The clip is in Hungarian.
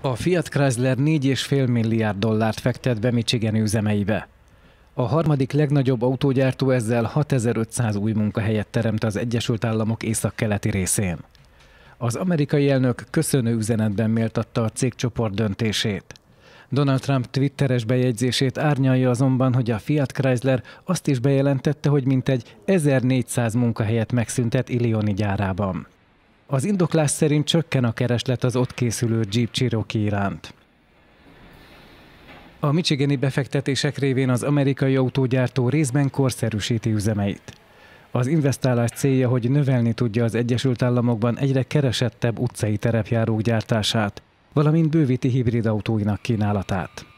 A Fiat Chrysler 4,5 milliárd dollárt fektet be Michigan üzemeibe. A harmadik legnagyobb autógyártó ezzel 6500 új munkahelyet teremt az Egyesült Államok északkeleti részén. Az amerikai elnök köszönő üzenetben méltatta a cégcsoport döntését. Donald Trump twitteres bejegyzését árnyalja azonban, hogy a Fiat Chrysler azt is bejelentette, hogy mintegy 1400 munkahelyet megszüntet Illioni gyárában. Az indoklás szerint csökken a kereslet az ott készülő Jeep Cherokee iránt. A michigani befektetések révén az amerikai autógyártó részben korszerűsíti üzemeit. Az investálás célja, hogy növelni tudja az Egyesült Államokban egyre keresettebb utcai terepjárók gyártását, valamint bővíti hibrid autóinak kínálatát.